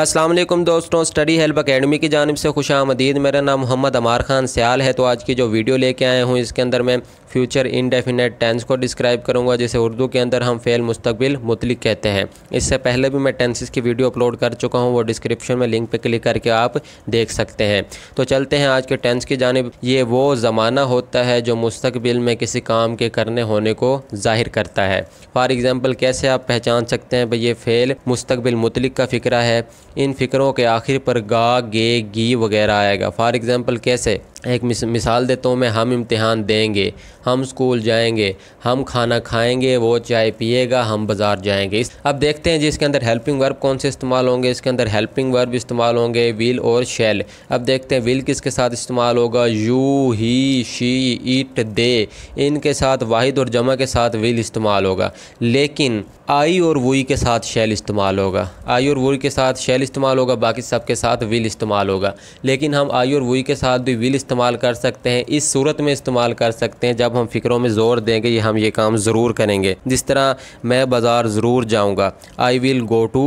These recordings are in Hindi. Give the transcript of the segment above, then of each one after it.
असलम दोस्तों स्टडी हेल्प अकेडमी की जानब से खुश आमदीद मेरा नाम मोहम्मद अमार खान सयाल है तो आज की जो वीडियो लेके आए हूँ इसके अंदर मैं फ्यूचर इनडेफिनेट टेंस को डिस्क्राइब करूँगा जिसे उर्दू के अंदर हम फ़ेल मुस्तबिल मुतलिक कहते हैं इससे पहले भी मैं टेंसिस की वीडियो अपलोड कर चुका हूँ वो डिस्क्रिप्शन में लिंक पर क्लिक करके आप देख सकते हैं तो चलते हैं आज के टेंस की जानब ये वो ज़माना होता है जो मुस्तबिल में किसी काम के करने होने को जाहिर करता है फॉर एग्ज़ाम्पल कैसे आप पहचान सकते हैं भाई ये फ़ेल मुस्तबिल मुतलिक का फ़िक्रा है इन फ़िक्रों के आखिर पर गा गे गी वगैरह आएगा फॉर एग्ज़ाम्पल कैसे एक मिस, मिसाल देता हूँ मैं हम इम्तिहान देंगे हम स्कूल जाएंगे हम खाना खाएंगे वो चाय पिएगा हम बाज़ार जाएंगे इस अब देखते हैं जी इसके अंदर हेल्पिंग वर्ब कौन से इस्तेमाल होंगे इसके अंदर हेल्पिंग वर्ब इस्तेमाल होंगे विल और शेल अब देखते हैं विल किसके साथ इस्तेमाल होगा you he she it they इनके साथ वाहिद और जमा के साथ विल इस्तेमाल होगा लेकिन आई और वुई के साथ शेल इस्तेमाल होगा आई और वुई के साथ शेल इस्तेमाल होगा बाकी सब के साथ विल इस्तेमाल होगा लेकिन हम आई और वुई के साथ भी विल इस्तेमाल कर सकते हैं इस सूरत में इस्तेमाल कर सकते हैं जब हम फ़िक्रों में ज़ोर देंगे ये हम ये काम ज़रूर करेंगे जिस तरह मैं बाज़ार ज़रूर जाऊँगा आई विल गो टू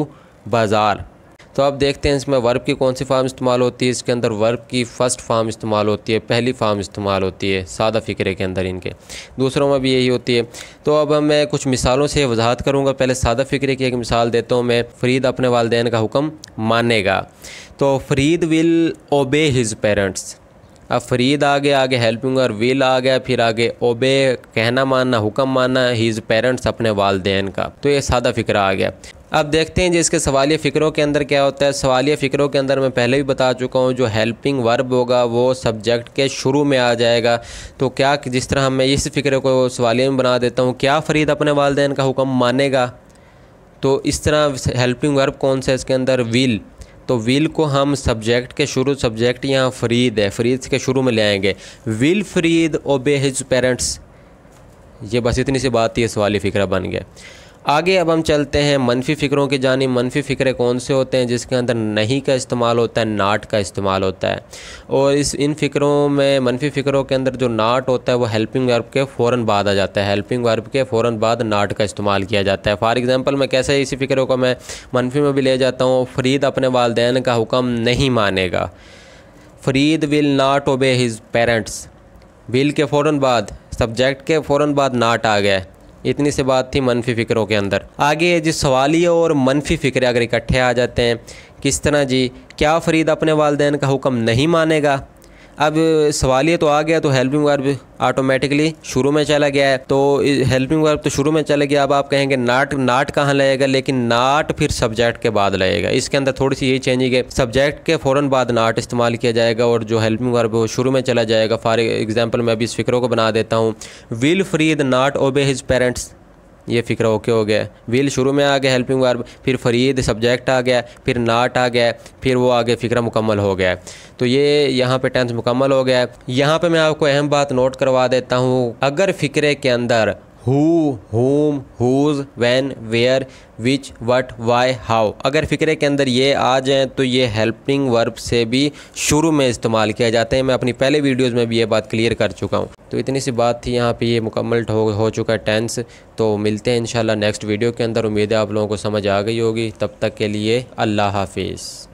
बाज़ार तो आप देखते हैं इसमें वर्ब की कौन सी फार्म इस्तेमाल होती है इसके अंदर वर्ब की फ़र्स्ट फार्म इस्तेमाल होती है पहली फार्म इस्तेमाल होती है सादा फ़िक्रे के अंदर इनके दूसरों में भी यही होती है तो अब मैं कुछ मिसालों से वजाहत करूँगा पहले सादा फ़िक्रे की एक मिसाल देता हूँ मैं फ़रीद अपने वालदेन का हुक्म मानेगा तो Farid will obey his parents अब फरीद आ गया आगे हेल्पिंग और विल आ गया फिर आगे ओबे कहना मानना हुक्म मानना हीज़ पेरेंट्स अपने वालदेन का तो ये सादा फिक्र आ गया अब देखते हैं जिसके सवाल फ़िक्रों के अंदर क्या होता है सवालिया फ़िक्रों के अंदर मैं पहले भी बता चुका हूँ जो हेल्पिंग वर्ब होगा वो सब्जेक्ट के शुरू में आ जाएगा तो क्या जिस तरह मैं इस फिक्र को सवालिया में बना देता हूँ क्या फरीद अपने वालदेन का हुक्म मानेगा तो इस तरह हेल्पिंग वर्ब कौन सा है इसके अंदर विल तो विल को हम सब्जेक्ट के शुरू सब्जेक्ट यहाँ फरीद है फरीद के शुरू में ले आएंगे विल फरीद ओबे हिज पेरेंट्स ये बस इतनी सी बात थी सवाली फ़िक्रा बन गया आगे अब हम चलते हैं मनफी फ़िक्रों की जानी मनफी फ़िक्रे कौन से होते हैं जिसके अंदर नहीं का इस्तेमाल होता है नाट का इस्तेमाल होता है और इस इन फ़िक्रों में मनफी फ़िक्रों के अंदर जो नाट होता है वो हेल्पिंग वर्ब के फ़ौर बाद आ जाता है हेल्पिंग वर्ब के फ़ौर बाद नाट का इस्तेमाल किया जाता है फॉर एग्ज़ाम्पल मैं कैसे इसी फ़िक्रों को मैं मनफी में भी ले जाता हूँ फरीद अपने वालदेन का हुक्म नहीं मानेगा फरीद विल नाट ओबे हिज़ पेरेंट्स विल के फ़ौर बाद सब्जेक्ट के फ़ौर बाद नाट आ गया इतनी सी बात थी मनफी फ़िक्रों के अंदर आगे जो सवाली और मनफी फ़िक्रे अगर इकट्ठे आ जाते हैं किस तरह जी क्या फ़रीद अपने वालदेन का हुक्म नहीं मानेगा अब सवाल ये तो आ गया तो हेल्पिंग वर्ब ऑटोमेटिकली शुरू में चला गया है तो हेल्पिंग वर्ब तो शुरू में चला गया अब आप कहेंगे नाट नाट कहाँ लगेगा लेकिन नाट फिर सब्जेक्ट के बाद लगेगा इसके अंदर थोड़ी सी यही चेंजिंग है सब्जेक्ट के फ़ौरन बाद नाट इस्तेमाल किया जाएगा और जो हेल्पिंग वर्ब वो शुरू में चला जाएगा फॉर एग्जाम्पल मैं अभी इस फिक्रों को बना देता हूँ विल फ्री द नाट ओबे हिज पेरेंट्स ये फिक्र ओके हो गया विल शुरू में आ गया हेल्पिंग वर्ब फिर फरीद सब्जेक्ट आ गया फिर नाट आ गया फिर वो आगे फिक्र मुकम्मल हो गया तो ये यहाँ पे टेंस मुकम्मल हो गया यहाँ पे मैं आपको अहम बात नोट करवा देता हूँ अगर फिक्रे के अंदर who whom whose when where which what why how अगर फ़िक्रे के अंदर ये आ जाएँ तो ये हेल्पिंग वर्ब से भी शुरू में इस्तेमाल किया जाता है मैं अपनी पहले वीडियोज़ में भी ये बात क्लियर कर चुका हूँ तो इतनी सी बात थी यहाँ पे ये मुकम्मल हो, हो चुका है टेंस तो मिलते हैं शाला नेक्स्ट वीडियो के अंदर उम्मीद है आप लोगों को समझ आ गई होगी तब तक के लिए अल्लाह हाफिज़